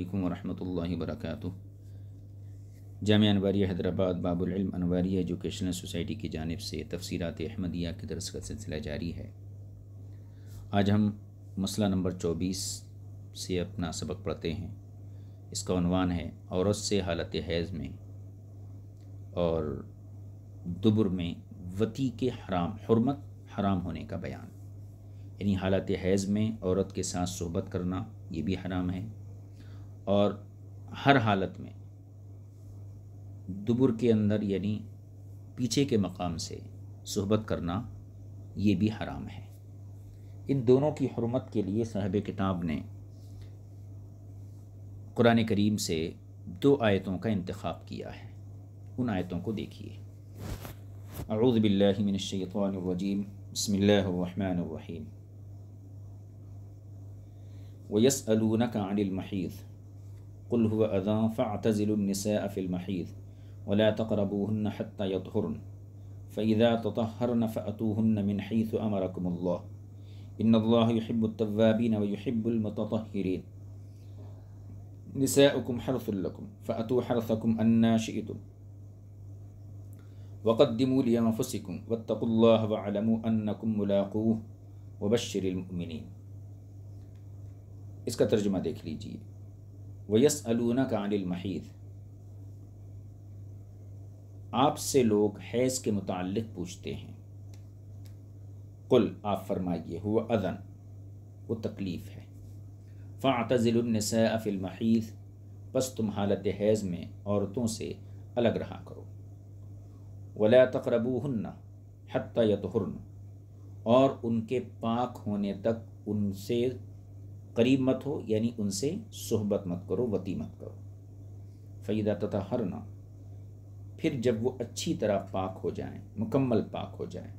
अल्लाम वरहमल वर्क जाम अनवारिया हैदराबाद बाबुल अनवारी एजुकेशनल सोसाइटी की जानब से तफसीरत अहमदिया के दरस का सिलसिला जारी है आज हम मसला नंबर चौबीस से अपना सबक पढ़ते हैं इसका अनवान है औरत से हालत हैज़ में और दुबर में वती के हराम हरमत हराम होने का बयान यानी हालत हैज़ में औरत के साथ सोहबत करना ये भी हराम है और हर हालत में दुबुर के अंदर यानी पीछे के मकाम से सहबत करना ये भी हराम है इन दोनों की हरमत के लिए साहब किताब ने कुरान करीम से दो आयतों का इंतखब किया है उन आयतों को देखिए अरुदबिल्लिमिनशैतरजीम बसमीम वयस अलून का अनिल महद قل هو أذى فاعتزلوا النساء في المحيض ولا تقربوهن حتى يطهرن فإذا تطهرن فأتوهن من حيث أمركم الله إن الله يحب التوابين ويحب المتطهرين نساؤكم حرث لكم فأتوا حرثكم أنا شئتم وقدموا لأنفسكم واتقوا الله واعلموا أنكم ملاقوه وبشر المؤمنين اس کا ترجمہ دیکھ लीजिए वयस अलूना का अनिल महीद आपसे लोग हैज़ के मुतल पूछते हैं कुल आप फरमाइए हुआ अदन वो तकलीफ़ है महीद बस तुम हालत हैज़ में औरतों से अलग रहा करो वला तकरबूहन्ना हती यतहरन और उनके पाक होने तक उनसे करीब मत हो यानी उनसे सोहबत मत करो वती मत करो फ़ैदा तथा हरना फिर जब वो अच्छी तरह पाक हो जाए मुकम्मल पाक हो जाए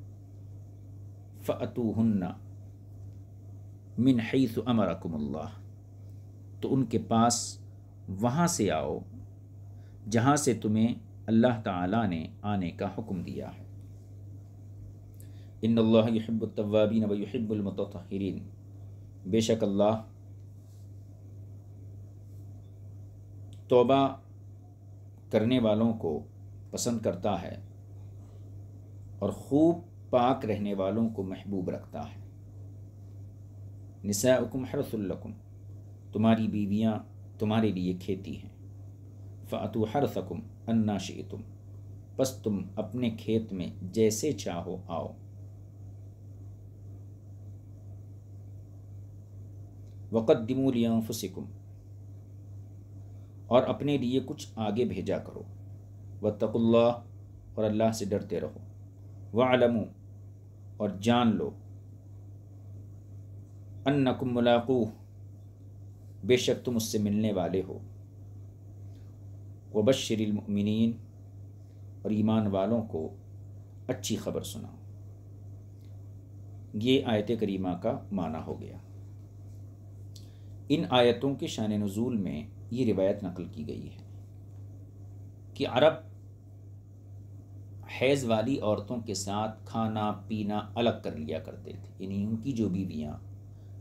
फ़तू हन्ना मिन अमर अमरकुमल्ला तो उनके पास वहाँ से आओ जहाँ से तुम्हें अल्लाह ताला ने आने का हुक्म दिया है इन अल्लाहबतवाबीन वहबुलमतरीन बेशक अल्लाह तोबा करने वालों को पसंद करता है और खूब पाक रहने वालों को महबूब रखता है निसाकुम हरसुल्लकुम तुम्हारी बीवियाँ तुम्हारे लिए खेती हैं फ़ातु हरसकुम अन्नाशी तुम बस तुम अपने खेत में जैसे चाहो आओ वक़दमूलियाफ़ुसिकुम और अपने लिए कुछ आगे भेजा करो व तकुल्ला और अल्लाह से डरते रहो व और जान लो अन्नकुम मुलाकू बेशक तुम उससे मिलने वाले हो वबशरमिन और ईमान वालों को अच्छी खबर सुनाओ ये आयत करीमा का माना हो गया इन आयतों के शान नज़ूल में ये रिवायत नकल की गई है कि अरब हैज़ वाली औरतों के साथ खाना पीना अलग कर लिया करते थे यानी उनकी जो बीवियाँ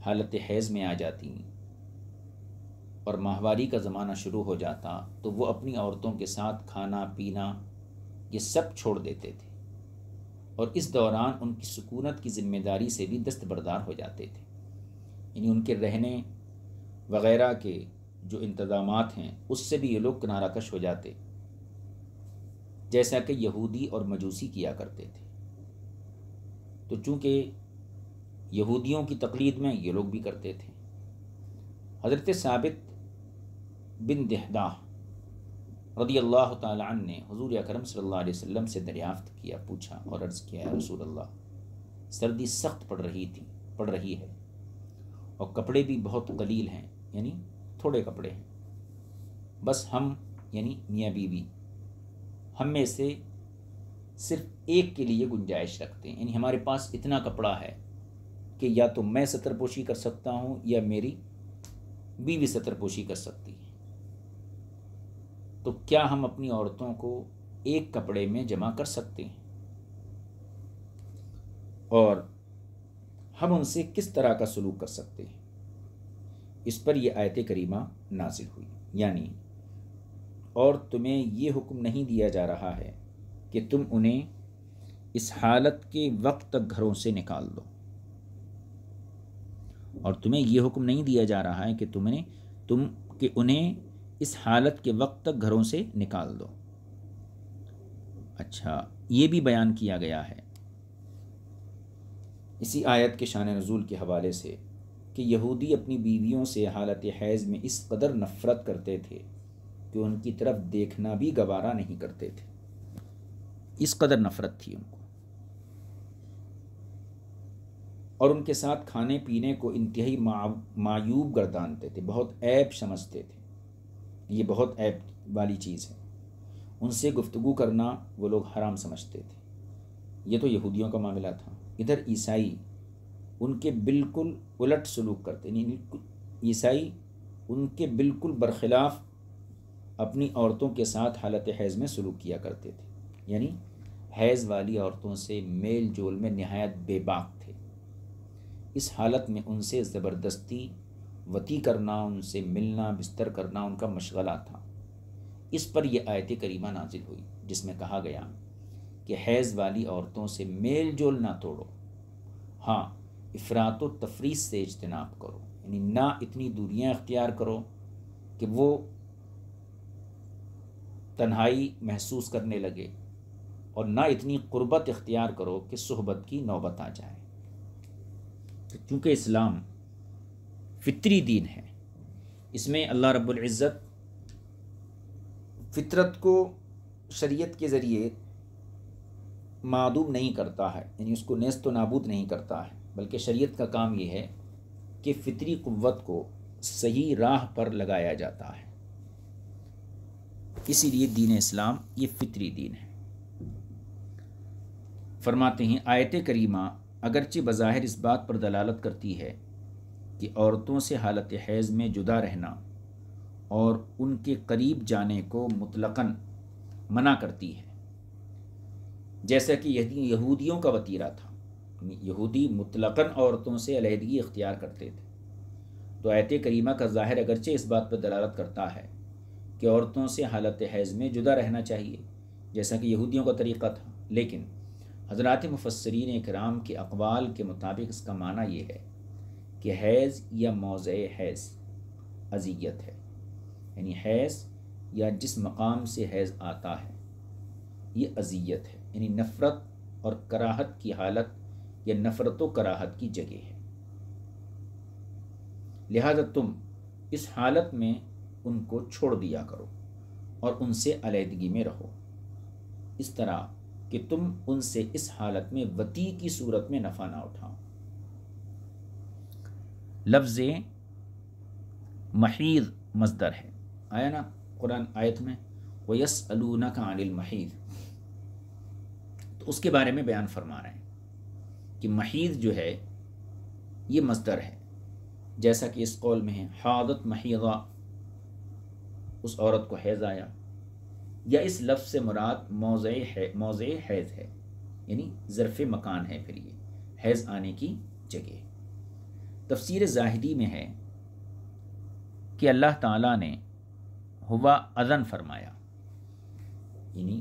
हालत हैज़ में आ जाती और माहवारी का ज़माना शुरू हो जाता तो वो अपनी औरतों के साथ खाना पीना ये सब छोड़ देते थे और इस दौरान उनकी सुकूनत की ज़िम्मेदारी से भी दस्तबरदार हो जाते थे यानी उनके रहने वगैरह के जो इंतज़ाम हैं उससे भी ये लोग किनाराकश हो जाते जैसा कि यहूदी और मजूसी किया करते थे तो चूँकि यहूदियों की तकलीद में ये लोग भी करते थे हज़रत साबित बिन दहदा रदी अल्लाह तन ने हजूर अक्रम सल्लल्लाहु अलैहि वसल्लम से दरियाफ़्त किया पूछा और अर्ज़ किया रसूल अल्लाह सर्दी सख्त पड़ रही थी पड़ रही है और कपड़े भी बहुत कलील हैं यानी थोड़े कपड़े हैं बस हम यानी मियाँ बीवी हम में से सिर्फ एक के लिए गुंजाइश रखते हैं यानी हमारे पास इतना कपड़ा है कि या तो मैं सतरपोशी कर सकता हूँ या मेरी बीवी सतरपोशी कर सकती है तो क्या हम अपनी औरतों को एक कपड़े में जमा कर सकते हैं और हम उनसे किस तरह का सलूक कर सकते हैं इस पर यह आयत करीमा नाजिल हुई यानी और तुम्हें ये हुक्म नहीं दिया जा रहा है कि तुम उन्हें इस हालत के वक्त तक घरों से निकाल दो और तुम्हें यह हुक्म नहीं दिया जा रहा है कि तुमने तुम कि उन्हें इस हालत के वक्त तक घरों से निकाल दो अच्छा ये भी बयान किया गया है इसी आयत के शान रजूल के हवाले से कि यहूदी अपनी बीवियों से हालत हैज़ में इस कदर नफ़रत करते थे कि उनकी तरफ देखना भी गवारा नहीं करते थे इस कदर नफ़रत थी उनको और उनके साथ खाने पीने को इंतहाई मायूब गर्दानते थे बहुत ऐप समझते थे ये बहुत ऐप वाली चीज़ है उनसे गुफ्तु करना वो लोग हराम समझते थे ये तो यहूदियों का मामला था इधर ईसाई उनके बिल्कुल उलट सलूक करते हैं ईसाई उनके बिल्कुल बरखिलाफ़ अपनी औरतों के साथ हालत हैज़ में सलूक किया करते थे यानी हैज़ वाली औरतों से मेल जोल में नहायत बेबाक थे इस हालत में उनसे ज़बरदस्ती वती करना उनसे मिलना बिस्तर करना उनका मशगला था इस पर यह आयत करीमा नाजिल हुई जिसमें कहा गया कि हैज़ वाली औरतों से मेल जोल ना तोड़ो हाँ इफ़रात व तफरीज से इजतनाब करो यानी ना इतनी दूरियाँ अख्तियार करो कि वो तन्हाई महसूस करने लगे और ना इतनी क़ुरबत इख्तियार करो कि सहबत की नौबत आ जाए तो चूँकि इस्लाम फितरी दीन है इसमें अल्लाह रब्ज़त फितरत को शरीयत के ज़रिए मदूब नहीं करता है यानी उसको नेस्त नाबूद नहीं करता है बल्कि शरीयत का काम यह है कि फितरी क़वत को सही राह पर लगाया जाता है इसीलिए दीन इस्लाम ये फितरी दीन है फरमाते हैं आयत करीमा अगरचि बज़ाहिर इस बात पर दलालत करती है कि औरतों से हालत हैज़ में जुदा रहना और उनके करीब जाने को मुतलकन मना करती है जैसा कि यहूदियों का वतीरा था यहूदी मुतलकन औरतों से अलहदगी इख्तियार करते थे तो आयत करीमा का ज़ाहिर अगरचे इस बात पर दलालत करता है कि औरतों से हालत हैज़ में जुदा रहना चाहिए जैसा कि यहूदियों का तरीक़ा था लेकिन हज़रात मुफसरीन कराम के अकवाल के मुताबिक इसका माना यह है कि हैज़ या मौज़ हैज़ अजियत है यानी हैज़ या जिस मकाम से हैज़ आता है ये अजियत है यानी नफ़रत और कराहत की हालत यह व कराहत की जगह है लिहाजा तुम इस हालत में उनको छोड़ दिया करो और उनसे अलीहदगी में रहो इस तरह कि तुम उनसे इस हालत में वती की सूरत में नफ़ा ना उठाओ लफ्ज़ महीद मजदर है आया ना कुरान आयत में वयस अलूना का अनिल महीद तो उसके बारे में बयान फरमा रहे हैं कि महीद जो है ये मजदर है जैसा कि इस कौल में है हादत महीदा उस औरत को हैज़ आया या इस लफ्ज़ से मुराद मौज़ है मौज़ हैज़ है यानी ज़रफ़ मकान है फिर ये हैज़ आने की जगह तफसीर जाहिदी में है कि अल्लाह ताला ने हुआ अजन फरमाया यानी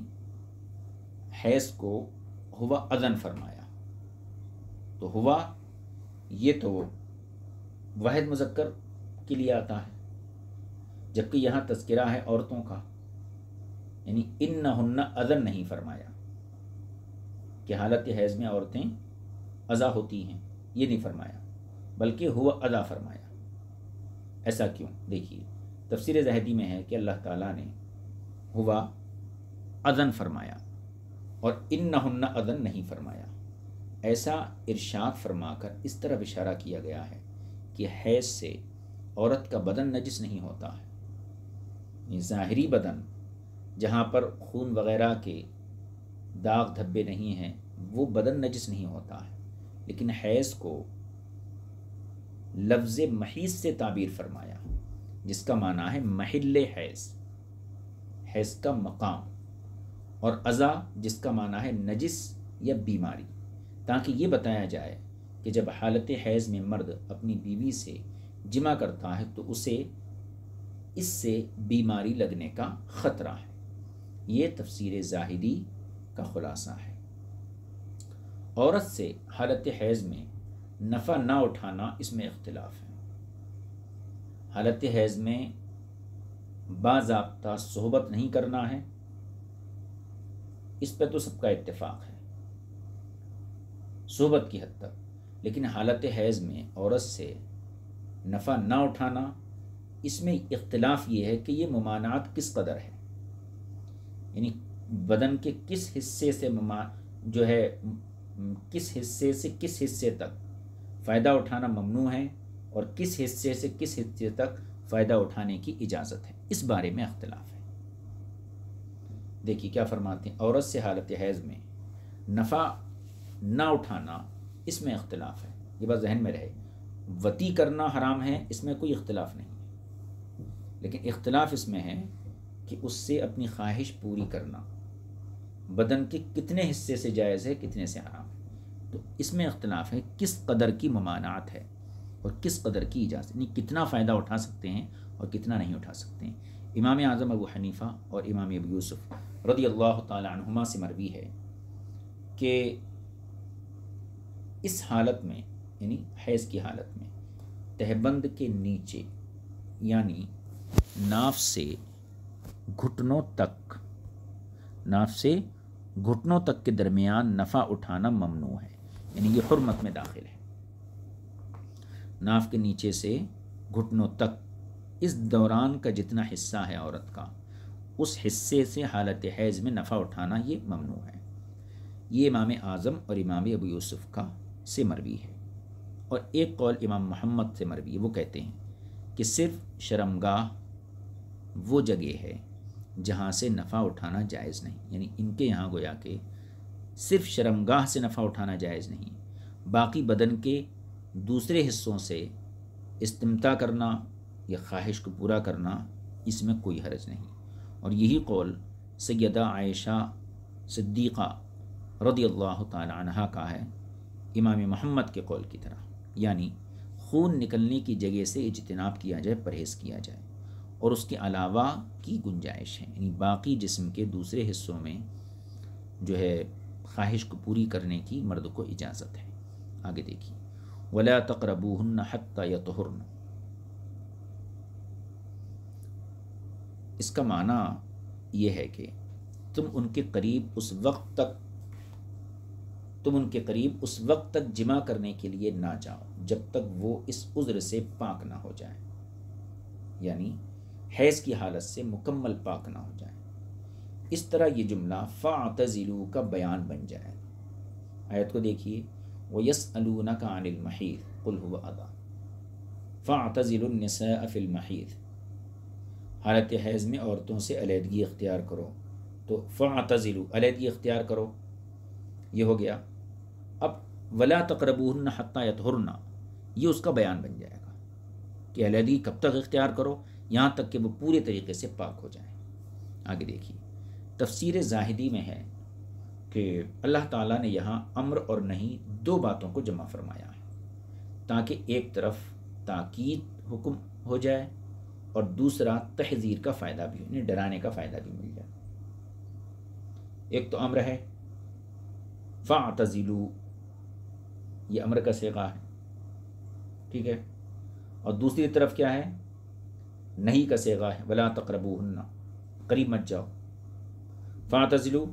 हैज़ को हुवा अज़न फरमाया तो हुआ ये तो वाहिद मुजक्कर के लिए आता है जबकि यहाँ तस्करा है औरतों का यानी इन न हन्ना अजन नहीं फरमाया कि हालत हैज़ में औरतें अज़ा होती हैं ये नहीं फरमाया बल्कि हुआ अदा फरमाया ऐसा क्यों देखिए तफसर जहदी में है कि अल्लाह ताला ने हुआ अजन फरमाया और इन न हन्ना अजन नहीं फरमाया ऐसा इरशाद फरमाकर इस तरह इशारा किया गया है कि हैज से औरत का बदन नजिस नहीं होता है ज़ाहरी बदन जहाँ पर खून वगैरह के दाग धब्बे नहीं हैं वो बदन नजिस नहीं होता है लेकिन हैज़ को लफ्ज़ महीस से ताबीर फरमाया जिसका माना है महल हैज़ हैज़ का मकाम और अज़ा जिसका माना है नजिस या बीमारी ताकि ये बताया जाए कि जब हालत हैज़ में मर्द अपनी बीवी से जिमा करता है तो उसे इससे बीमारी लगने का ख़तरा है ये तफसीर ज़ाहिदी का ख़ुलासा है औरत से हालत हैज़ में नफ़ा ना उठाना इसमें इख्तलाफ है हालत हैज़ में बाबा सोहबत नहीं करना है इस पर तो सबका इत्तेफाक है सोबत की हद तक लेकिन हालत हैज़ में औरत से नफ़ा ना उठाना इसमें इख्तलाफ ये है कि ये ममानात किस कदर है यानी बदन के किस हिस्से से ममा जो है किस हिस्से से किस हिस्से तक फ़ायदा उठाना ममनू है और किस हिस्से से किस हिस्से तक फ़ायदा उठाने की इजाज़त है इस बारे में अख्तिलाफ है देखिए क्या फरमाते हैं औरत से हालत हैज़ में नफ़ा ना उठाना इसमें इख्तलाफ है ये बात जहन में रहे वती करना हराम है इसमें कोई इख्तलाफ नहीं है लेकिन इख्तलाफ इसमें है कि उससे अपनी ख्वाहिश पूरी करना बदन के कितने हिस्से से जायज़ है कितने से हराम है तो इसमें इख्तलाफ है किस कदर की ममानात है और किस कदर की इजाज़त यानी कितना फ़ायदा उठा सकते हैं और कितना नहीं उठा सकते हैं इमाम आज़म अबू हनीफ़ा और इमाम अबू यूसुफ़ रदी अल्लाह तुमा से मरवी है कि इस हालत में यानी हैज़ की हालत में तहबंद के नीचे यानी नाफ से घुटनों तक नाफ से घुटनों तक के दरमियान नफ़ा उठाना ममनू है यानी ये हरमत में दाखिल है नाफ के नीचे से घुटनों तक इस दौरान का जितना हिस्सा है औरत का उस हिस्से से हालत हैज़ में नफ़ा उठाना ये ममनू है ये इमाम आज़म और इमाम अबू यूसुफ़ का से मरवी है और एक कौल इमाम मोहम्मद से मरवी है वो कहते हैं कि सिर्फ शर्मगा वो जगह है जहाँ से नफ़ा उठाना जायज़ नहीं यानी इनके यहाँ गोया के सिर्फ शर्मगा से नफ़ा उठाना जायज़ नहीं बाकी बदन के दूसरे हिस्सों से इस्तमता करना या ख्वाहिश को पूरा करना इसमें कोई हरज नहीं और यही कौल सैदा आयशा सिद्दीक़ा रदी अल्लाह का है इमाम मोहम्मद के कौल की तरह यानी खून निकलने की जगह से इजतनाब किया जाए परहेज़ किया जाए और उसके अलावा की गुंजाइश है यानी बाकी जिसम के दूसरे हिस्सों में जो है ख्वाहिश को पूरी करने की मर्द को इजाज़त है आगे देखिए वला तकरबूहन हत्ता या तहरन इसका माना यह है कि तुम उनके करीब उस वक्त तक तुम उनके करीब उस वक्त तक जिमा करने के लिए ना जाओ जब तक वो इस उज्र से पाक ना हो जाए यानी हैज़ की हालत से मुकम्मल पाक ना हो जाए इस तरह ये जुमला फ़ातज़िलू का बयान बन जाए आयत को देखिए व यस अलूना का अनिल महद कुल अदा फ़ातज़िलनसफ़िल महद हालत हैज़ में औरतों से अलीहदगी अख्तियार करो तो फ़ातज़िलू अलीहदगी अख्तियार करो ये हो गया अब वला तकरबूहन हत्ता यतहरना ये उसका बयान बन जाएगा कि अलहदगी कब तक इख्तियार करो यहाँ तक कि वो पूरे तरीके से पाक हो जाए आगे देखिए तफसीर जाहिदी में है कि अल्लाह ताला ने यहाँ अम्र और नहीं दो बातों को जमा फरमाया है ताकि एक तरफ ताकीद हुक्म हो जाए और दूसरा तहजीर का फ़ायदा भी यानी डराने का फ़ायदा भी मिल जाए एक तो अम्र है फ़ा तजीलू ये अमर का सेगा है ठीक है और दूसरी तरफ क्या है नहीं का सेगा है वला तकरबू हन्ना करीब मत जाओ फ़ातजलू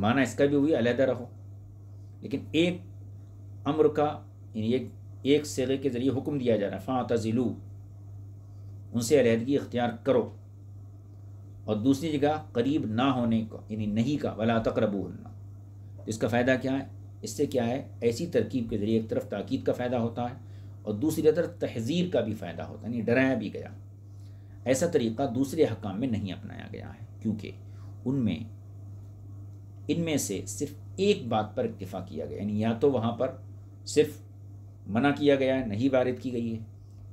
माना इसका भी हुई अलहदा रहो लेकिन एक अमर का यानी एक एक सेगे के ज़रिए हुक्म दिया जा रहा है फ़ातजलू उनसे अलहदगी इख्तियार करो और दूसरी जगह करीब ना होने का यानी नहीं का वला तकरबू हन्ना इसका फ़ायदा क्या है इससे क्या है ऐसी तरकीब के ज़रिए एक तरफ ताक़ीद का फ़ायदा होता है और दूसरी तरफ तहज़ीर का भी फ़ायदा होता है यानी डराया भी गया ऐसा तरीक़ा दूसरे हकाम में नहीं अपनाया गया है क्योंकि उनमें इनमें से सिर्फ एक बात पर इतफ़ा किया गया यानी या तो वहाँ पर सिर्फ मना किया गया है नहीं वारद की गई है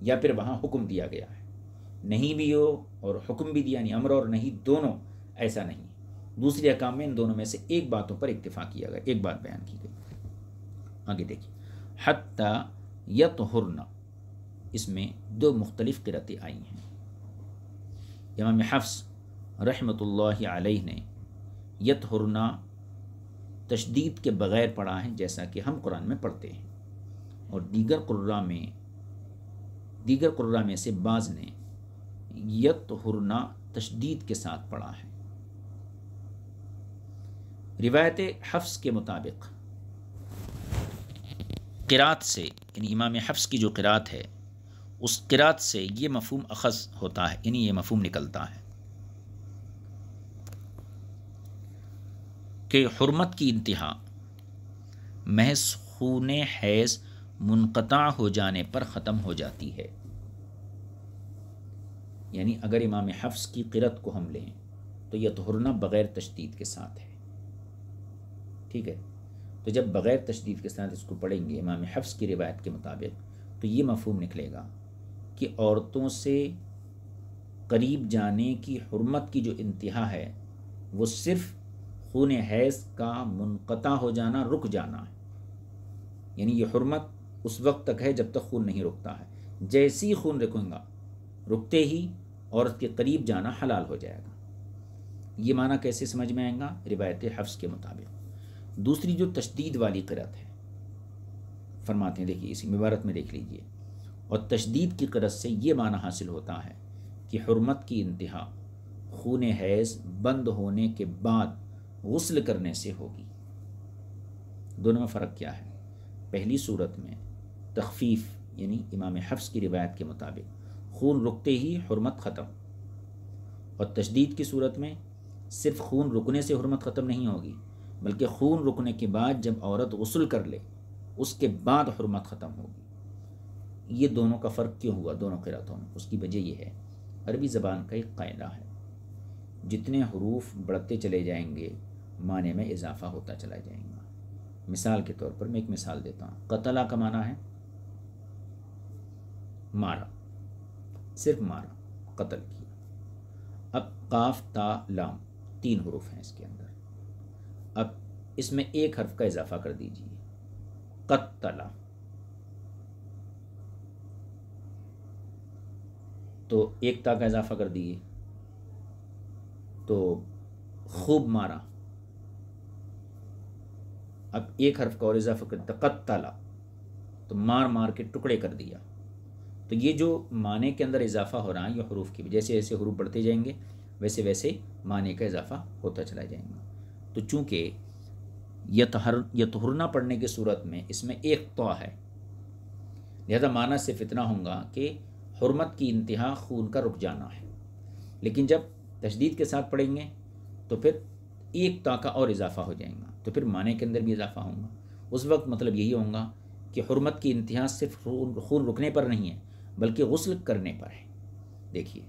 या फिर वहाँ हुक्म दिया गया है नहीं भी हो और हुक्म भी दिया यानी अमर और नहीं दोनों ऐसा नहीं दूसरी अकाम में इन दोनों में से एक बातों पर इतफ़ा किया गया एक बात बयान की गई आगे देखिए हती हरना इसमें दो मुख्तलिफ़ किरतें आई हैं इमाम हफ्स रहमत आलही ने हरना तशदीद के बग़ैर पढ़ा है जैसा कि हम कुरान में पढ़ते हैं और दीगर कुर्रा में दीगर कुर्रा में से बाज़ ने यत हुरना तशदीद के साथ पढ़ा है रिवायत हफ्स के मुताबिक किरात से यानी इमाम हफ्स की जो किरात है उस किरात से ये मफहम अखज़ होता है यानी ये मफहम निकलता है कि हरमत की इंतहा महज खून हैज़ मुनक़ा हो जाने पर ख़त्म हो जाती है यानी अगर इमाम हफ्स की किरत को हम लें तो यह तो दोहरना बग़ैर तशदीद के साथ है ठीक है तो जब बग़ैर तशदीद के साथ इसको पढ़ेंगे इमाम हफ्स की रिवायत के मुताबिक तो ये मफहम निकलेगा कि औरतों से करीब जाने की हरमत की जो इंतहा है वो सिर्फ़ खून हैज़ का मुनक़ा हो जाना रुक जाना है यानी ये हरमत उस वक्त तक है जब तक खून नहीं रुकता है जैसे ही खून रुकेगा रुकते ही औरत के करीब जाना हलाल हो जाएगा ये माना कैसे समझ में आएगा रिवायत हफ्स के मुताबिक दूसरी जो तशदीद वाली करत है फरमाते हैं देखिए इसी इबारत में देख लीजिए और तशदीद की करत से ये माना हासिल होता है कि हरमत की इंतहा खून हैज़ बंद होने के बाद गसल करने से होगी दोनों में फ़र्क क्या है पहली सूरत में तखफीफ यानी इमाम हफ्स की रिवायत के मुताबिक खून रुकते ही हरमत ख़त्म और तशदीद की सूरत में सिर्फ खून रुकने से हरमत ख़त्म नहीं होगी बल्कि खून रुकने के बाद जब औरत गसल कर ले उसके बाद हरमत ख़त्म होगी ये दोनों का फ़र्क क्यों हुआ दोनों किरातों में उसकी वजह यह है अरबी ज़बान का एक कायदा है जितने हरूफ बढ़ते चले जाएंगे माने में इजाफ़ा होता चला जाएगा मिसाल के तौर पर मैं एक मिसाल देता हूँ कतला का माना है मारा सिर्फ मारा कतल किया अब काफ ता लाम तीन हरूफ हैं इसके अंदर अब इसमें एक हर्फ का इजाफा कर दीजिए कत्तला तो एक ता का इजाफा कर दिए तो खूब मारा अब एक हर्फ का और इजाफा कर दिया कत्तला तो मार मार के टुकड़े कर दिया तो ये जो माने के अंदर इजाफा हो रहा है ये हरूफ की जैसे जैसे हरूफ बढ़ते जाएंगे वैसे वैसे माने का इजाफा होता चला जाएगा तो चूंकि यतहर यतहरना पढ़ने की सूरत में इसमें एक तो है लिहाजा माना सिर्फ इतना होगा कि हरमत की इंतहा खून का रुक जाना है लेकिन जब तशदीद के साथ पढ़ेंगे तो फिर एक ता का और इजाफा हो जाएगा तो फिर माने के अंदर भी इजाफा होगा उस वक्त मतलब यही होगा कि हरमत की इंतहा सिर्फ खून रुकने पर नहीं है बल्कि गसल करने पर है देखिए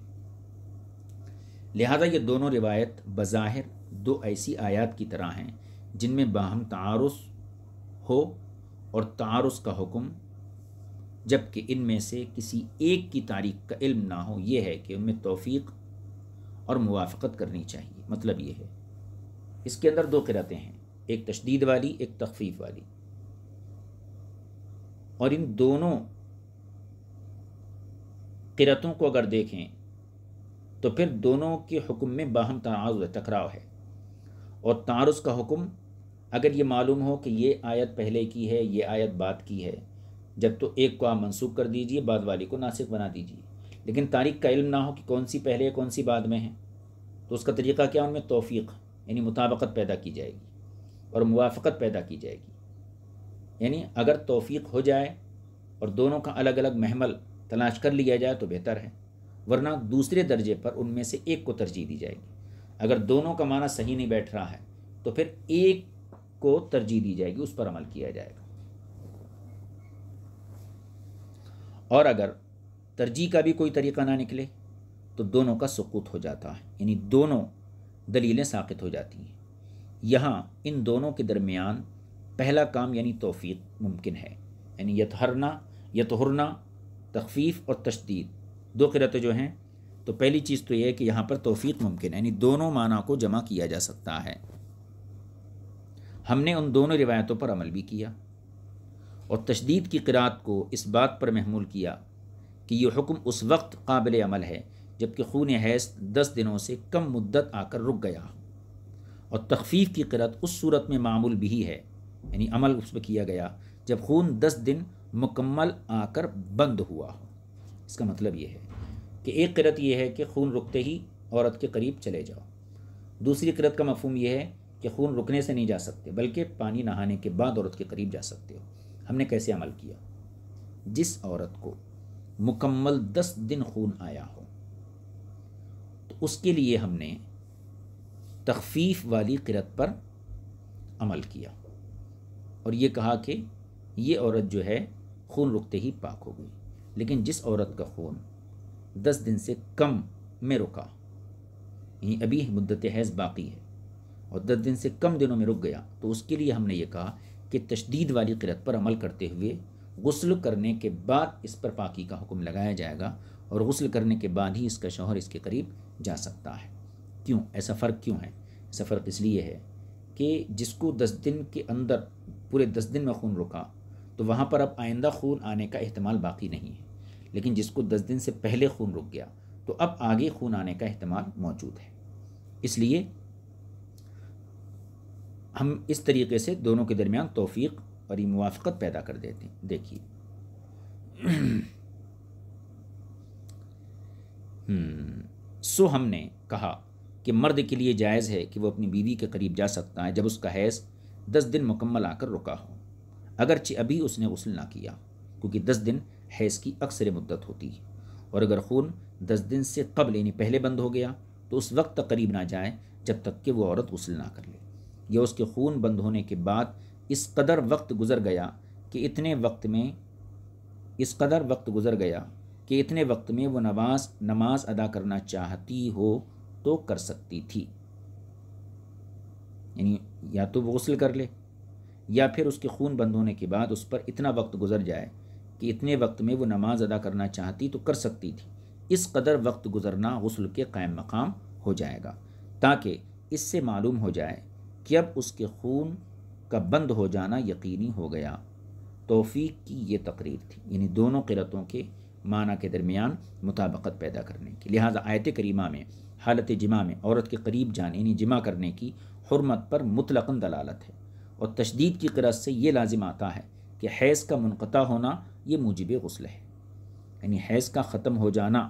लिहाजा ये दोनों रिवायत बज़ाहिर दो ऐसी आयात की तरह हैं जिनमें बाहम तारस हो और तारस का हुक्म जबकि इनमें से किसी एक की तारीख का इल्म ना हो यह है कि उनमें तोफ़ी और मुवाफ़त करनी चाहिए मतलब ये है इसके अंदर दो किरातें हैं एक तशदीद वाली एक तखफीफ वाली और इन दोनों किरतों को अगर देखें तो फिर दोनों के हुक्म में बाहम तनाज़ तकराव है और तारस का हुक्म अगर ये मालूम हो कि ये आयत पहले की है ये आयत बाद की है जब तो एक को आप मनसूख कर दीजिए बाद वाली को नासिक बना दीजिए लेकिन तारीख का इल्म ना हो कि कौन सी पहले है कौन सी बाद में है तो उसका तरीका क्या उनमें तोफ़ी यानी मुताबकत पैदा की जाएगी और मुआफ़त पैदा की जाएगी यानी अगर तोफ़ी हो जाए और दोनों का अलग अलग महमल तलाश कर लिया जाए तो बेहतर है वरना दूसरे दर्जे पर उनमें से एक को तरजीह दी जाएगी अगर दोनों का माना सही नहीं बैठ रहा है तो फिर एक को तरजीह दी जाएगी उस पर अमल किया जाएगा और अगर तरजीह का भी कोई तरीका ना निकले तो दोनों का सुकूत हो जाता है यानी दोनों दलीलें साकित हो जाती हैं यहाँ इन दोनों के दरमियान पहला काम यानी तोफ़ी मुमकिन है यानी यतहरना यतहरना तखफ़ीफ़ और तशदीद दो किरतें जो हैं तो पहली चीज़ तो यह है कि यहाँ पर तोफ़ी मुमकिन है यानी दोनों माना को जमा किया जा सकता है हमने उन दोनों रिवायतों पर अमल भी किया और तशदीद की किरात को इस बात पर महमूल किया कि यह हुक्म उस वक्त काबिल अमल है जबकि खून हैस दस दिनों से कम मुद्दत आकर रुक गया और तखफीफ की किरत उस सूरत में मामूल भी है यानी अमल उस पर किया गया जब खून दस दिन मुकम्मल आकर बंद हुआ हो इसका मतलब ये है कि एक किरत यह है कि खून रुकते ही औरत के करीब चले जाओ दूसरी किरत का मफहम यह है कि खून रुकने से नहीं जा सकते बल्कि पानी नहाने के बाद औरत के करीब जा सकते हो हमने कैसे अमल किया जिस औरत को मुकम्मल दस दिन खून आया हो तो उसके लिए हमने तखफीफ वाली किरत पर अमल किया और ये कहा कि ये औरत जो है खून रुकते ही पाक हो गई लेकिन जिस औरत का खून दस दिन से कम में रुका यहीं अभी मुद्दत हैज़ बाकी है और दस दिन से कम दिनों में रुक गया तो उसके लिए हमने ये कहा कि तशदीद वाली किरत पर अमल करते हुए गसल करने के बाद इस पर पाकी का हुक्म लगाया जाएगा और गसल करने के बाद ही इसका शोहर इसके करीब जा सकता है क्यों ऐसा फ़र्क क्यों है ऐसा फ़र्क इसलिए है कि जिसको दस दिन के अंदर पूरे दस दिन में खून रुका तो वहाँ पर अब आइंदा खून आने का अहतमाल बाकी नहीं है लेकिन जिसको दस दिन से पहले खून रुक गया तो अब आगे खून आने का अहतमाल मौजूद है इसलिए हम इस तरीके से दोनों के दरमियान तोफ़ी और ये मुआफ़त पैदा कर देते हैं देखिए हम्म। सो हमने कहा कि मर्द के लिए जायज़ है कि वह अपनी बीवी के करीब जा सकता है जब उसका हैज़ दस दिन मुकम्मल आकर रुका हो अगरचे अभी उसने गसल ना किया क्योंकि दस दिन हैज़ की अक्सर मुद्दत होती है और अगर खून दस दिन से कब लेने पहले बंद हो गया तो उस वक्त तक करीब ना जाए जब तक कि वो औरत गसल ना कर ले या उसके खून बंद होने के बाद इस कदर वक्त गुज़र गया कि इतने वक्त में इस कदर वक्त गुज़र गया कि इतने वक्त में वो नमाज नमाज अदा करना चाहती हो तो कर सकती थी यानी या तो वो गसल कर ले या फिर उसके खून बंद होने के बाद उस पर इतना वक्त गुजर जाए कि इतने वक्त में वो नमाज अदा करना चाहती तो कर सकती थी इस कदर वक्त गुजरना गसल के कायम मकाम हो जाएगा ताकि इससे मालूम हो जाए कि अब उसके खून का बंद हो जाना यकीनी हो गया तोफ़ी की ये तकरीर थी यानी दोनों किरतों के माना के दरमियान मुताबकत पैदा करने की लिहाजा आयत करीमा में हालत जिमा में औरत के करीब जाने यानी जिमा करने की हरमत पर मुतलकन दलालत है और तशदीद की करत से ये लाजिम आता है कि हैज़ का मनक़ा होना ये मूजब गसल है यानी हैज़ का ख़त्म हो जाना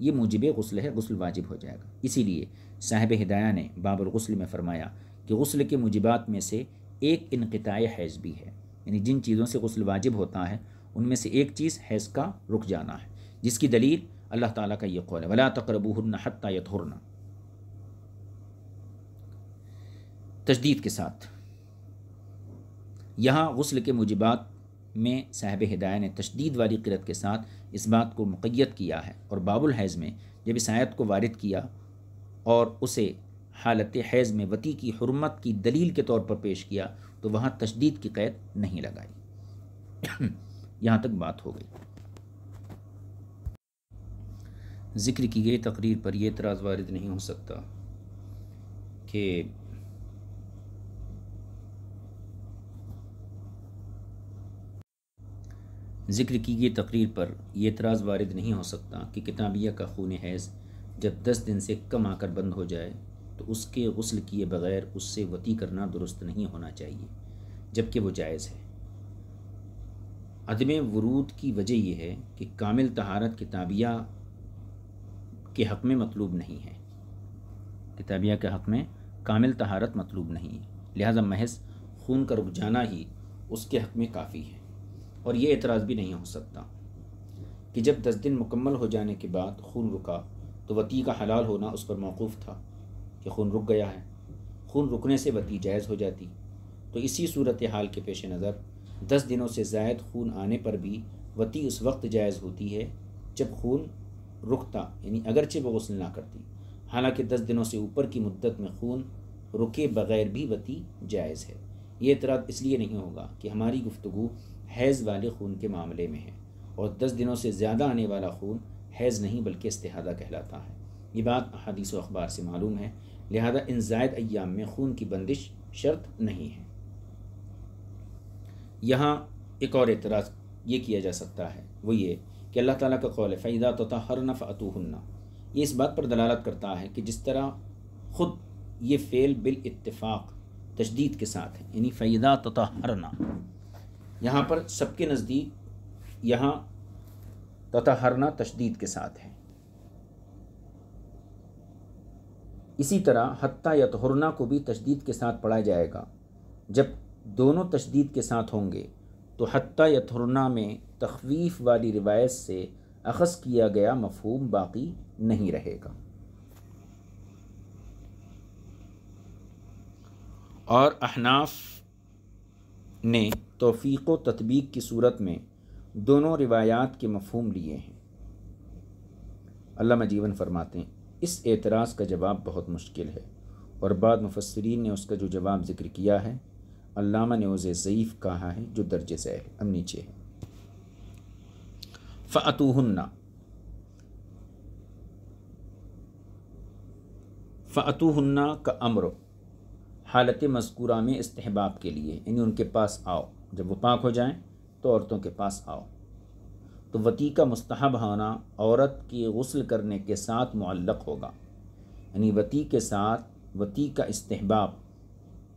ये मूजब गसल है गसल वाजिब हो जाएगा इसीलिए साहब हदाया ने बाबुलगसल में फ़रमाया कि गसल के मूजबात में से एक इनकता हैज़ भी है यानी जिन चीज़ों से गसल वाजिब होता है उनमें से एक चीज़ हैज़ का रुक जाना है जिसकी दलील अल्लाह ताला का ये कौल है वला तकरबूहरना हत्ता यथुरना तजदीद के साथ यहाँ गसल के मूजबात में साहब हदाय ने तशदीद वाली किरत के साथ इस बात को मुक़ैद किया है और बाबुल हैज़ में जब इस आयत को वारद किया और उसे हालत हैज़ में वती की हरमत की दलील के तौर पर पेश किया तो वहाँ तशदीद की कैद नहीं लगाई यहाँ तक बात हो गई ज़िक्र की गई तकरीर पर यह एतराज़ वारद नहीं हो सकता कि जिक्र की गई तकरीर पर यह एतराज़ वारद नहीं हो सकता कि किताबिया का खून हैज़ जब दस दिन से कम आकर बंद हो जाए तो उसके गसल किए बगैर उससे वती करना दुरुस्त नहीं होना चाहिए जबकि वो जायज़ है अदम वरूद की वजह यह है कि कामिल तहारत किताबिया के हक़ में मतलूब नहीं है किताबिया के हक़ में कामिल तहारत मतलूब नहीं है लिहाजा महज खून का रुक जाना ही उसके हक़ में काफ़ी है और ये एतराज़ भी नहीं हो सकता कि जब दस दिन मुकम्मल हो जाने के बाद खून रुका तो वती का हलाल होना उस पर मौकूफ़ था कि खून रुक गया है खून रुकने से वती जायज़ हो जाती तो इसी सूरत हाल के पेश नज़र दस दिनों से जायद खून आने पर भी वती उस वक्त जायज़ होती है जब खून रुकता यानी अगरचे वह गसल ना करती हालांकि दस दिनों से ऊपर की मुद्दत में खून रुके बग़ैर भी वती जायज़ है ये इतराज़ इसलिए नहीं होगा कि हमारी गुफ्तु हैज़ वाले खून के मामले में है और दस दिनों से ज़्यादा आने वाला खून हैज़ नहीं बल्कि इस्तेहादा कहलाता है ये बात अहादीस अखबार से मालूम है लिहाजा इन जायद अयाम में खून की बंदिश शर्त नहीं है यहाँ एक और एतराज़ ये किया जा सकता है वो ये कि अल्लाह ताला का कौल फ़ैदा तो हर नफ़ हन्ना ये इस बात पर दलालत करता है कि जिस तरह ख़ुद ये फ़ेल बिल इत्तफ़ाक़ तशदीद के साथ है यानी फ़ैदा तो हरना यहाँ पर सबके नज़दीक यहाँ तथा हरना तशदीद के साथ है इसी तरह हत्ता या तहरना को भी तशदीद के साथ पढ़ा जाएगा जब दोनों तशदीद के साथ होंगे तो हत्ता या तहरना में तखवीफ़ वाली रिवायत से अखज़ किया गया मफहूम बाकी नहीं रहेगा और अहनाफ ने तोफ़ी व तदबीक की सूरत में दोनों रिवायात के मफहम लिए हैं अल्लाह जीवन फरमाते हैं इस एतराज़ का जवाब बहुत मुश्किल है और बाद मुफसरीन ने उसका जो जवाब जिक्र किया है अल्लामा ने उसे ज़यीफ़ कहा है जो दर्ज से है हम नीचे है फ़तूहन्ना फ़तूहन्ना का अमर हालत मस्कूरा में इस्तेहबाब के लिए यानी उनके पास आओ जब वो पाक हो जाएं तो औरतों के पास आओ तो वती का मस्तहब होना औरत के गसल करने के साथ मुल्लक होगा यानी वती के साथ वती का इस्तेहबाब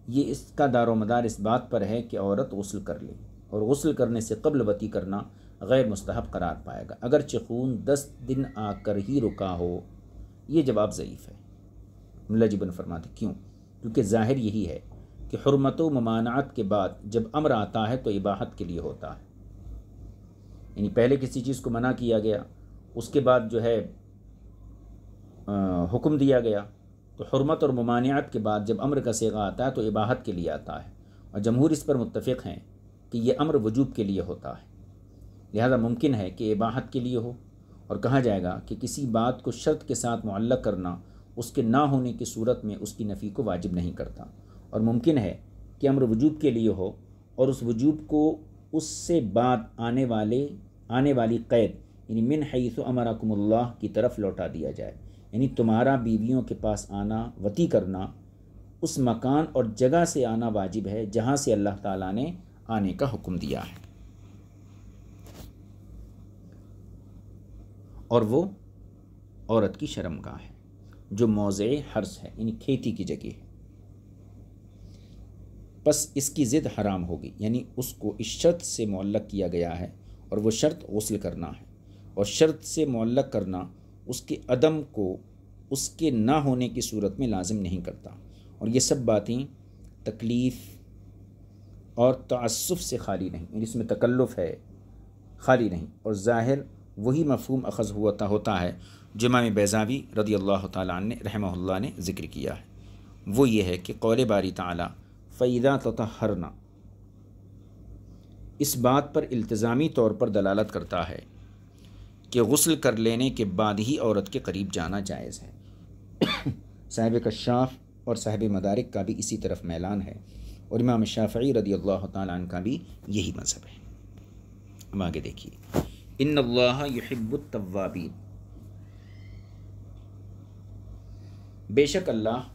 ये इसका दारोमदार इस बात पर है कि औरत गसल कर ले और गसल करने से कबल वती करना गैर मस्तहब करार पाएगा अगर खून दस दिन आकर ही रुका हो ये जवाब ज़यीफ़ है मुला जी बन फरमाते क्यों क्योंकि ज़ाहिर यही है कि हरमत व ममानात के बाद जब अमर आता है तो इबाहत के लिए होता है यानी पहले किसी चीज़ को मना किया गया उसके बाद जो है हुक्म दिया गया तो हरमत और ममानियात के बाद जब अमर का सेगा आता है तो इबाहत के लिए आता है और जमहूर इस पर मुतफ़ हैं कि यह अमर वजूब के लिए होता है लिहाजा मुमकिन है कि इबाहत के लिए हो और कहा जाएगा कि किसी बात को शर्त के साथ मुल्लक करना उसके ना होने की सूरत में उसकी नफ़ी को वाजिब नहीं करता और मुमकिन है कि अम्र वजूब के लिए हो और उस वजूब को उससे बाद आने वाले आने वाली कैद यानी मिन हैस अमरकमल्ला की तरफ लौटा दिया जाए यानी तुम्हारा बीवियों के पास आना वती करना उस मकान और जगह से आना वाजिब है जहाँ से अल्लाह ताला ने आने का हुक्म दिया है और वो औरत की शर्मगाह है जो मौज़ हर्स है यानी खेती की जगह है बस इसकी ज़िद हराम होगी यानी उसको इस शर्त से मल्लक किया गया है और वो शर्त गसल करना है और शर्त से मल्लक करना उसके अदम को उसके ना होने की सूरत में लाजिम नहीं करता और ये सब बातें तकलीफ़ और तसफ़ से खाली नहीं जिसमें तकल्लफ़ है खाली नहीं और ज़ाहिर वही मफहम अखज़ हुआ होता है जमा बैजावी रदी अल्लाह ताली ने ने ज़िक्र किया है वो ये है कि कौल बारी ताली फ़ैदा हरना इस बात पर इल्तज़ामी तौर पर दलालत करता है कि गसल कर लेने के बाद ही औरत के करीब जाना जायज़ है साहब कशाफ और साहिब मदारक का भी इसी तरफ मैलान है और इमाम शाफ़ी रदी अल्लाह तन का भी यही मज़हब है अब आगे देखिए इन अल्लाहब्बतवाबीन बेशक अल्लाह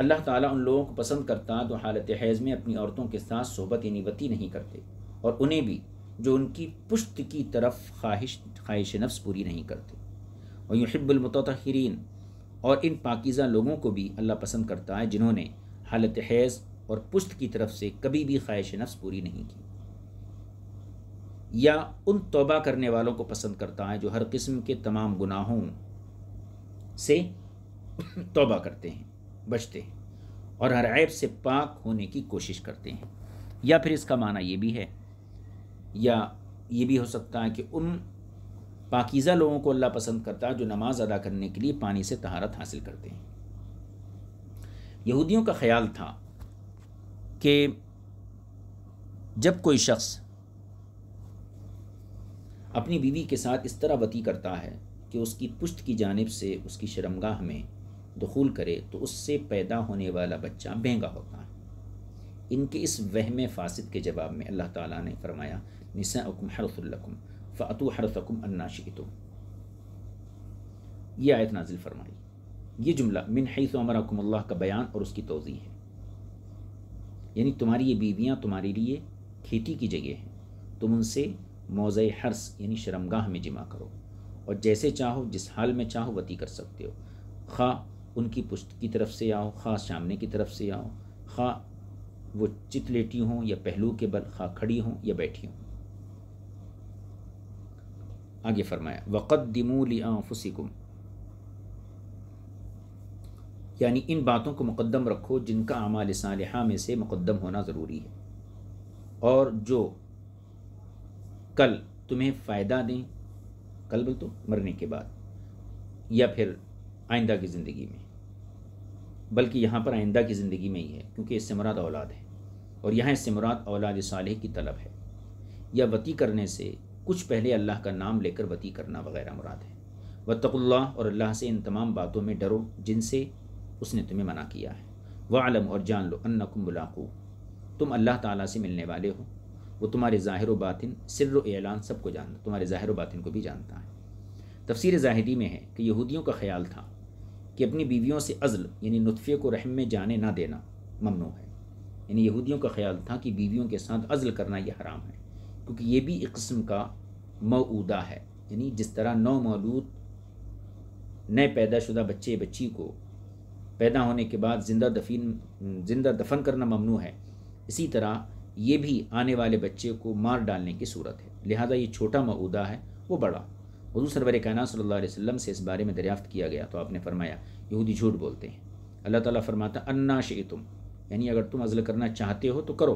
अल्लाह ताला उन लोगों को पसंद करता तो हालत हैज़ में अपनी औरतों के साथ सोहबत वती नहीं करते और उन्हें भी जो उनकी पुश्त की तरफ ख्वाहिश ख्वाहिश नफ्स पूरी नहीं करते और युहिबुलमतरीन और इन पाकिज़ा लोगों को भी अल्लाह पसंद करता है जिन्होंने हालत हैज़ और पुश्त की तरफ से कभी भी ख्वाहिश नफ्स पूरी नहीं की या उन तोबा करने वालों को पसंद करता है जो हर किस्म के तमाम गुनाहों से तोबा करते हैं बचते हैं और हर ऐब से पाक होने की कोशिश करते हैं या फिर इसका माना ये भी है या ये भी हो सकता है कि उन पाकिज़ा लोगों को अल्लाह पसंद करता है जो नमाज़ अदा करने के लिए पानी से तहारत हासिल करते हैं यहूदियों का ख्याल था कि जब कोई शख्स अपनी बीवी के साथ इस तरह वती करता है कि उसकी पुश्त की जानब से उसकी शर्मगाह में दखूल करे तो उससे पैदा होने वाला बच्चा महंगा होता है इनके इस वहम फासद के जवाब में अल्लाह ताला ने फरमाया निसाकुम हरसुल्लकुम फ़ातु हरसकुम अन्नाशितुम ये आयत नाजिल फरमाई ये जुमला मिन हैस अमरकुमल्ला का बयान और उसकी तोज़ी है यानी तुम्हारी ये बीवियाँ तुम्हारे लिए खेती की जगह हैं तुम उनसे मौज़ हर्स यानी शर्मगाह में जमा करो और जैसे चाहो जिस हाल में चाहो वती कर सकते हो खा उनकी पुष्ट की तरफ से आओ खा सामने की तरफ से आओ खा वो चित लेटी हों या पहलू के बल खा खड़ी हों या बैठी हों आगे फरमाया वक़द लिया यानी इन बातों को मुकदम रखो जिनका आमाल सालहा में से मुकदम होना ज़रूरी है और जो कल तुम्हें फ़ायदा दें कल बोल तो मरने के बाद या फिर आइंदा की ज़िंदगी में बल्कि यहाँ पर आइंदा की ज़िंदगी में ही है क्योंकि इससे मुराद औलाद है और यहाँ इससे मुराद औलाद साल की तलब है या वती करने से कुछ पहले अल्लाह का नाम लेकर वती करना वगैरह मुराद है वतकुल्ला और अल्लाह से इन तमाम बातों में डरो जिनसे उसने तुम्हें मना किया है वह आलम और जान लो अन्नकुम बुलाकू तुम अल्लाह ताला से मिलने वाले हो वो तुम्हारे ज़ाहिर बातिन सिर एलान सबको जानता तुम्हारे ज़ाहिर बातिन को भी जानता है तफसीर ज़ाहिदी में है कि यहूदियों का ख्याल था कि अपनी बीवियों से अज़ल यानी नुतफ़े को रहम में जाने ना देना ममनू है यानी यहूदियों का ख्याल था कि बीवियों के साथ अज़ल करना यह हराम है क्योंकि ये भी एक किस्म का मऊदा है यानी जिस तरह नौ मौलूद नए पैदाशुदा बच्चे बच्ची को पैदा होने के बाद जिंदा दफीन जिंदा दफन करना ममनू है इसी तरह ये भी आने वाले बच्चे को मार डालने की सूरत है लिहाजा ये छोटा मऊदा है वो बड़ा हजू सरबर कायन सल्ला वसम से इस बारे में दरियाफ़्त किया गया तो आपने फरमाया यहूदी झूठ बोलते हैं अल्लाह ताला फरमाता अन्ना शे तुम यानी अगर तुम अज़ल करना चाहते हो तो करो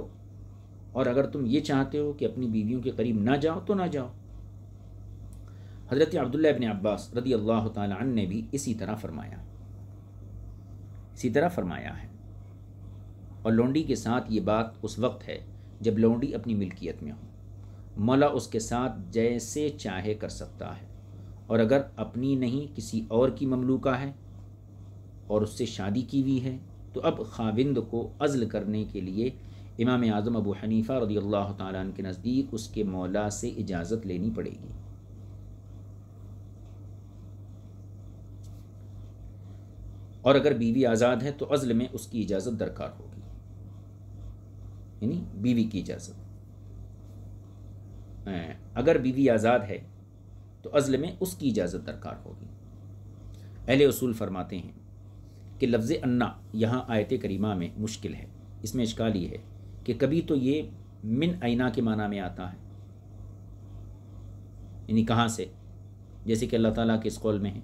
और अगर तुम ये चाहते हो कि अपनी बीवियों के करीब ना जाओ तो ना जाओ हज़रत अब्दुल्ला अबिन अब्बास रदी अल्लाह तन ने भी इसी तरह फरमाया इसी तरह फरमाया है और लौंडी के साथ ये बात उस वक्त है जब लोंडी अपनी मिल्कियत में हो मौला उसके साथ जैसे चाहे कर सकता है और अगर अपनी नहीं किसी और की ममलूका है और उससे शादी की हुई है तो अब खाविंद को अज़ल करने के लिए इमाम आज़म अबू हनीफ़ा रदी अल्लाह ताली के नज़दीक उसके मौला से इजाज़त लेनी पड़ेगी और अगर बीवी आज़ाद है तो अज़ल में उसकी इजाज़त दरकार होगी यानी बीवी की इजाज़त अगर बीवी आज़ाद है तो अज़ल में उसकी इजाज़त दरकार होगी अहल असूल फरमाते हैं कि लफ्ज़ अन्ना यहाँ आयत करीमा में मुश्किल है इसमें इश्काल ये है कि कभी तो ये मिन आइना के माना में आता है यानी कहाँ से जैसे कि अल्लाह ताला के इस कौल में है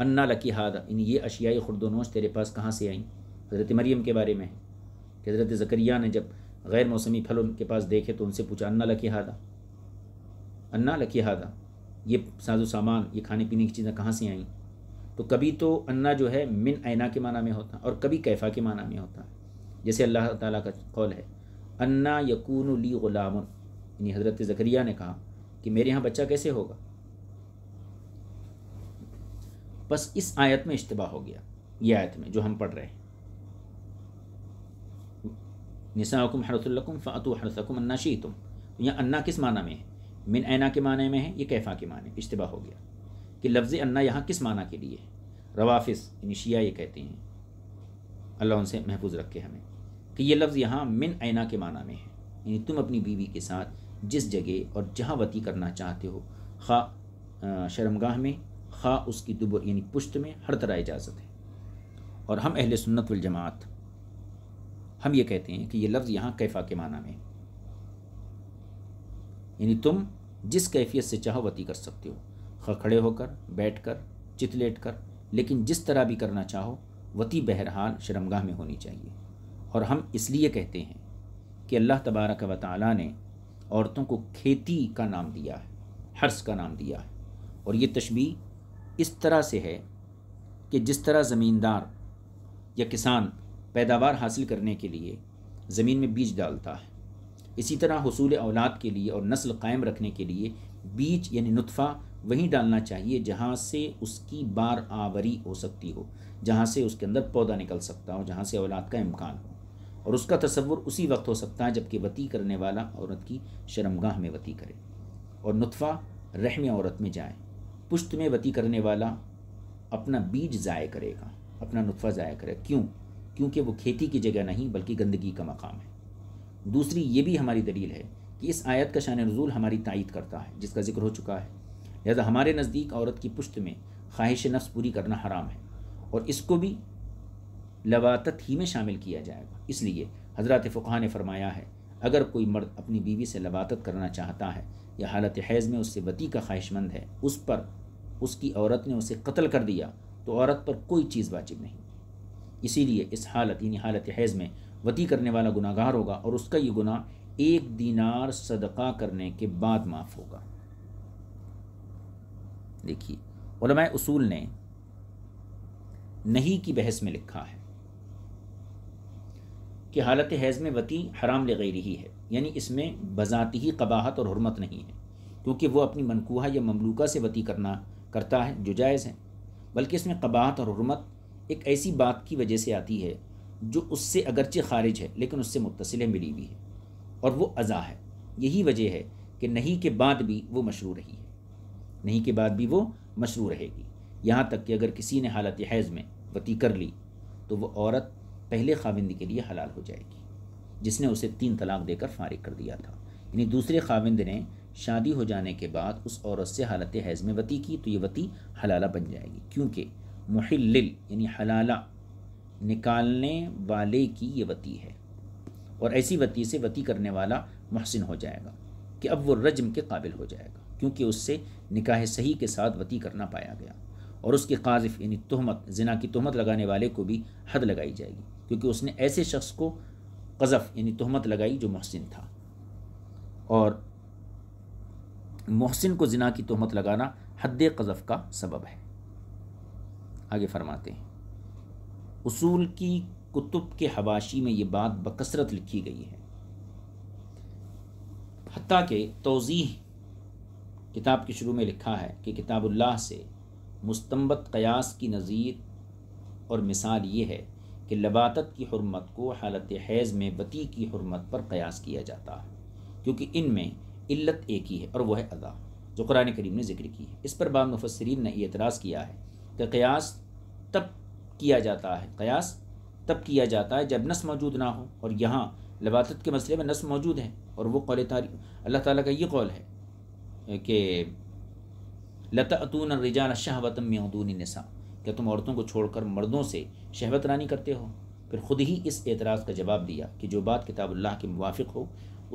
अन्ना लकी हादा इन ये अशियाई खुरदोनोश तेरे पास कहाँ से आई हज़रत मरीम के बारे में है कि हज़रत ज़करिया ने जब गैर मौसमी फलों के पास देखे तो उनसे पूछा अन्ना लकी हादा अन्ना लकी हादा ये साजो सामान ये खाने पीने की चीज़ें कहाँ से आई तो कभी तो अन्ना जो है मिन ऐना के माना में होता और कभी कैफ़ा के माना में होता जैसे अल्लाह ताला का कौल है अन्ना यकून ली गुलाम यानी हज़रत ज़करिया ने कहा कि मेरे यहाँ बच्चा कैसे होगा बस इस आयत में इश्तबा हो गया ये आयत में जो हम पढ़ रहे हैं निसाकुम हरतुल्लकुम फ़ातु हरतकुम अन्ना शी तुम तो यहाँ अन्ना किस माना में है मिन ऐना के माने में है ये कैफ़ा के माने इश्तबा हो गया कि लफ्ज़ अन्ना यहाँ किस माना के लिए है रवाफिस यानी शिया ये कहते हैं अल्लाह उनसे महफूज रखे हमें कि ये लफ्ज़ यहाँ मिन ऐना के माना में है यानी तुम अपनी बीवी के साथ जिस जगह और जहाँ वती करना चाहते हो खा शर्मगाह में खा उसकी दुबर यानी पुश्त में हर तरह इजाज़त है और हम अहल सुन्नत वल जमात हम ये कहते हैं कि ये लफ्ज़ यहाँ कैफ़ा के माना में है यानी तुम जिस कैफियत से चाहो वती कर सकते हो खड़े होकर बैठ कर चितलेट कर लेकिन जिस तरह भी करना चाहो वती बहरहाल शर्मगाह में होनी चाहिए और हम इसलिए कहते हैं कि अल्लाह तबारक व ताली ने औरतों को खेती का नाम दिया है हर्स का नाम दिया है और ये तशबी इस तरह से है कि जिस तरह ज़मींदार या किसान पैदावार हासिल करने के लिए ज़मीन में बीज डालता है इसी तरह हसूल औलाद के लिए और नस्ल कायम रखने के लिए बीज यानी नुतफ़ा वहीं डालना चाहिए जहाँ से उसकी बार आवरी हो सकती हो जहाँ से उसके अंदर पौधा निकल सकता हो जहाँ से औलाद का इम्कान हो और उसका तस्वुर उसी वक्त हो सकता है जबकि वती करने वाला औरत की शर्मगाह में वती करे और नुतफ़ा रहम औरत में जाए पुश्त में वती करने वाला अपना बीज ज़ाय करेगा अपना नुतफ़ा ज़ाय करेगा क्यों क्योंकि वो खेती की जगह नहीं बल्कि गंदगी का मकाम है दूसरी ये भी हमारी दलील है कि इस आयत का शान रजूल हमारी तइद करता है जिसका जिक्र हो चुका है लिहाजा हमारे नज़दीक औरत की पुश्त में ख्वाहिश नफ्स पूरी करना हराम है और इसको भी लवातत ही में शामिल किया जाएगा इसलिए हज़रत फ़ुक़ा ने फरमाया है अगर कोई मर्द अपनी बीवी से लवातत करना चाहता है या हालत हैज़ में उससे वती का ख्वाहिशमंद है उस पर उसकी औरत ने उसे कत्ल कर दिया तो औरत पर कोई चीज़ वाजिब नहीं इसीलिए इस हालत यानी हालत हैज़ में वती करने वाला गुनागार होगा और उसका ये गुनाह एक दीनार सदका करने के बाद माफ़ होगा देखिए उसूल ने नहीं की बहस में लिखा है कि हालत हैज़ में वती हराम गई रही है यानी इसमें बजाती ही कबाहत और हरमत नहीं है क्योंकि वो अपनी मनकूहा या ममलूका से वती करना करता है जो जायज़ है बल्कि इसमें कबाहत और हरमत एक ऐसी बात की वजह से आती है जो उससे अगरचे खारिज है लेकिन उससे मुतसिल मिली हुई है और वो अज़ा है यही वजह है कि नहीं के बाद भी वो मशरू रही है नहीं के बाद भी वो मशरू रहेगी यहाँ तक कि अगर किसी ने हालत हैज़ में वती कर ली तो वह औरत पहले खाविंद के लिए हलाल हो जाएगी जिसने उसे तीन तलाक देकर फारिग कर दिया था यानी दूसरे खाविंद ने शादी हो जाने के बाद उस औरत से हालत हैज़ में वती की तो ये वती हलाला बन जाएगी क्योंकि महिल यानी हलाला निकालने वाले की ये वती है और ऐसी वती से वती करने वाला महसिन हो जाएगा कि अब वो रजम के काबिल हो जाएगा क्योंकि उससे निकाह सही के साथ वती करना पाया गया और उसके काजिफ यानी तहमत जिना की तहमत लगाने वाले को भी हद लगाई जाएगी क्योंकि उसने ऐसे शख्स को कज़फ़ यानी तहमत लगाई जो महसिन था और महसिन को जिना की तहमत लगाना हद कज़फ़ का सबब है आगे फरमाते हैं असूल की कुतुब के हवाशी में ये बात बकसरत लिखी गई है हती के तोज़ीह किताब के शुरू में लिखा है कि किताबुल्लाह से मुस्तमत क़यास की नज़ीर और मिसाल ये है कि लबातत की हरमत को हालत हैज़ में बती की हरमत पर क़यास किया जाता है क्योंकि इनमें इल्लत एक ही है और वह है अदा जो कुरान करीम ने जिक्र की है इस पर बाद मुफसरीन ने यह एतराज़ किया है कि क़यास तब किया जाता है कयास तब किया जाता है जब नस मौजूद ना हो और यहाँ लबातत के मसले में नस मौजूद है और वो कौल तारी अल्लाह ताला का ये कौल है कि लतून रिजान शहवतम मदून नसा क्या तुम औरतों को छोड़कर मर्दों से शहवत रानी करते हो फिर खुद ही इस एतराज़ का जवाब दिया कि जो बात किताबुल्लाह के मुवाफ़ हो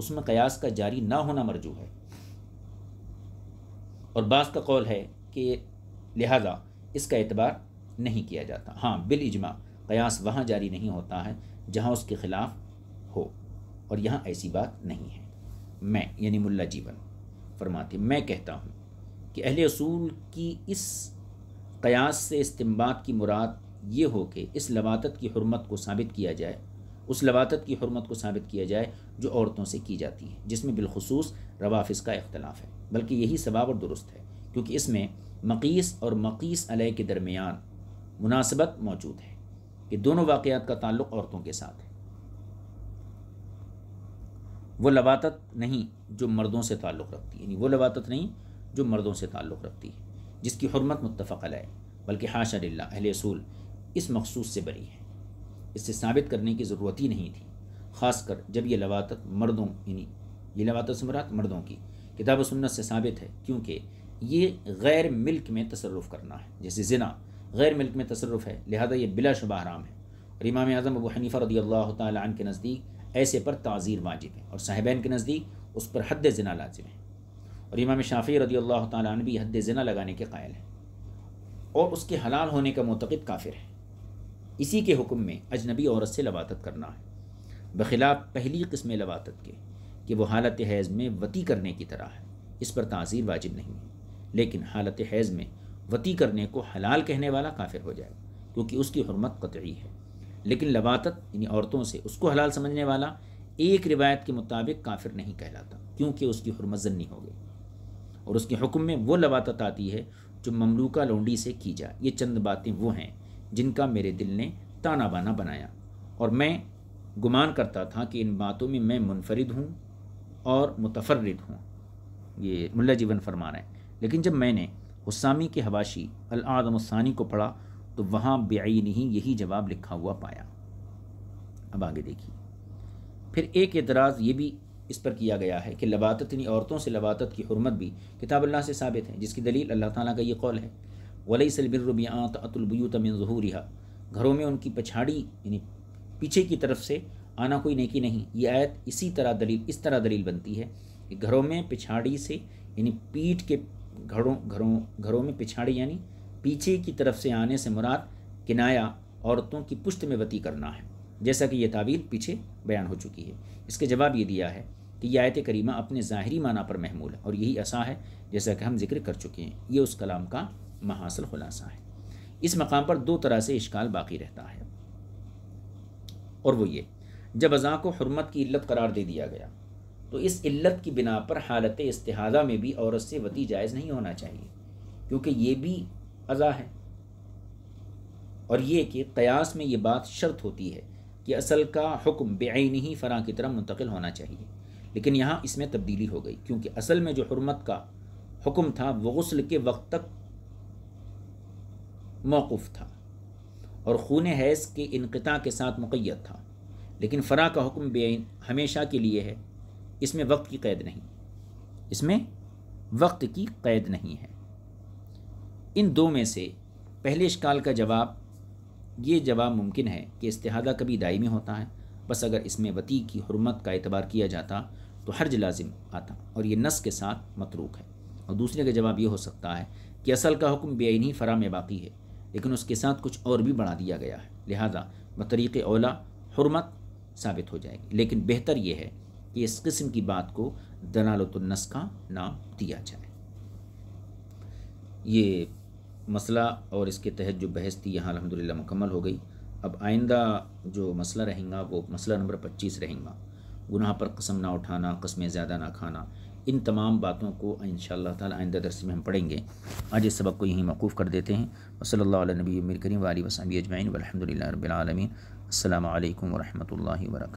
उसमें कयास का जारी ना होना मरजू है और बास का कौल है कि लिहाजा इसका एतबार नहीं किया जाता हाँ बिल इजमा कयास वहाँ जारी नहीं होता है जहाँ उसके खिलाफ हो और यहाँ ऐसी बात नहीं है मैं यानी मुल्ला जीवन फरमाते मैं कहता हूँ कि अहले असूल की इस कयास से इस्तेमाल की मुराद ये हो कि इस लवातत की हरमत को साबित किया जाए उस लवातत की हरमत को साबित किया जाए जो औरतों से की जाती है जिसमें बिलखसूस रवाफिस का इख्तलाफ है बल्कि यही सवाब और दुरुस्त है क्योंकि इसमें मकीस और मकीस अलह के दरमियान मुनासिबत मौजूद है कि दोनों वाक़ात का ताल्लुक औरतों के साथ है वो लवातत नहीं जो मर्दों से ताल्लुक़ रखती यानी वो लवातत नहीं जो मर्दों से ताल्लुक़ रखती है जिसकी हरमत मुतफ़ है बल्कि हाशा लाला अहल असूल इस मखसूस से बरी है इससे साबित करने की ज़रूरत ही नहीं थी ख़ासकर जब यह लवातत मर्दों यानी ये लवातत समरात मर्दों की किताब सुन्नत से साबित है क्योंकि ये गैर मिल्क में तसरफ़ करना है जैसे ज़िना गैर मिल्क में तसरफ है लिहाजा ये बिलाशुबा हराम है और इमाम आज़म अबू हनीफ़ा रदी अल्लाह तन के नज़दीक ऐसे पर ताज़ीर वाजिब है और साहिबान के नज़दीक उस पर हद जना लाजिम है और इमाम शाफ़ी रदी अल्लाह तन भी हद जना लगाने के कायल हैं और उसके हलाल होने का मतकद काफिर है इसी के हुक्म में अजनबी औरत से लबात करना है बखिलाफ पहली किस्म लवातत के कि वह हालत हैज़ में वती करने की तरह है इस पर ताज़ीर वाजिब नहीं है लेकिन हालत हैज़ में वती करने को हलाल कहने वाला काफिर हो जाएगा क्योंकि उसकी हरमत कतई है लेकिन लबातत यानी औरतों से उसको हलाल समझने वाला एक रिवायत के मुताबिक काफिर नहीं कहलाता क्योंकि उसकी हरमत जन्नी हो गई और उसके हुक्म में वो लबातत आती है जो ममलूका लोंडी से की जाए ये चंद बातें वो हैं जिनका मेरे दिल ने ताना बाना बनाया और मैं गुमान करता था कि इन बातों में मैं मुनफरद हूँ और मुतफरद हूँ ये मुला जीवन फरमा रहे हैं लेकिन जब मैंने उसामी के हवाशी अल को पढ़ा तो वहाँ बेई नहीं यही जवाब लिखा हुआ पाया अब आगे देखिए फिर एक एतराज़ ये भी इस पर किया गया है कि लबातत इन औरतों से लबातत की हरमत भी किताब अल्लाह से साबित है जिसकी दलील अल्लाह ताला का ये कौल है वलई सलबिरबियात अतुलबयूत मिन जहूरिहा घरों में उनकी पछाड़ी यानी पीछे की तरफ से आना कोई नेकी नहीं ये आयत इसी तरह दलील इस तरह दलील बनती है कि घरों में पिछाड़ी से यानी पीठ के घरों घरों घरों में पिछाड़ी यानी पीछे की तरफ से आने से मुराद किनाया औरतों की पुश्त में वती करना है जैसा कि यह तावील पीछे बयान हो चुकी है इसके जवाब ये दिया है कि यह आयत करीमा अपने ज़ाहरी माना पर महमूल है और यही असा है जैसा कि हम जिक्र कर चुके हैं ये उस कलाम का महासल खुलासा है इस मकाम पर दो तरह से इश्काल बाकी रहता है और वो ये जब अज़ा को हरमत की इल्लत करार दे दिया गया तो इस इल्लत की बिना पर हालत इस्तेहाज़ा में भी औरत से वती जायज़ नहीं होना चाहिए क्योंकि ये भी अज़ा है और ये कि क़यास में ये बात शर्त होती है कि असल का हुक्म बेन ही फ़रा की तरह मुंतकिल होना चाहिए लेकिन यहाँ इसमें तब्दीली हो गई क्योंकि असल में जो हरमत का हुक्म था वो गसल के वक्त तक मौकूफ़ था और खून हैज़ के इनकता के साथ मुक़ैद था लेकिन फ़रा का हुक्म बेआन हमेशा के लिए है इसमें वक्त की कैद नहीं इसमें वक्त की कैद नहीं है इन दो में से पहले इश्काल का जवाब ये जवाब मुमकिन है कि इस्तेहादा कभी दायमी होता है बस अगर इसमें वती की हरमत का एतबार किया जाता तो हर्ज लाजिम आता और ये नस के साथ मतरूक है और दूसरे का जवाब ये हो सकता है कि असल का हुक्म बेनी फ़रा में बाकी है लेकिन उसके साथ कुछ और भी बढ़ा दिया गया है लिहाजा बतरीक़ ओला हरमत साबित हो जाएगी लेकिन बेहतर यह है कि इस किस्म की बात को दलालतुलनस का नाम दिया जाए ये मसला और इसके तहत जो बहस थी यहाँ अलहमदिल्ला मुकम्मल हो गई अब आइंदा जो मसला रहेगा वो मसला नंबर पच्चीस रहेगा गुनाह पर कसम ना उठाना कस्में ज़्यादा ना खाना इन तमाम बातों को इन ताला दरस में हम पढ़ेंगे आज इस सबक को यहीं मकूफ़ कर देते हैं वसल्ला नबी मिर वाली वसमी अजमैन वरहमदिल्लाबीआलमी रबालमीन अल्लाम वरहमल वर्क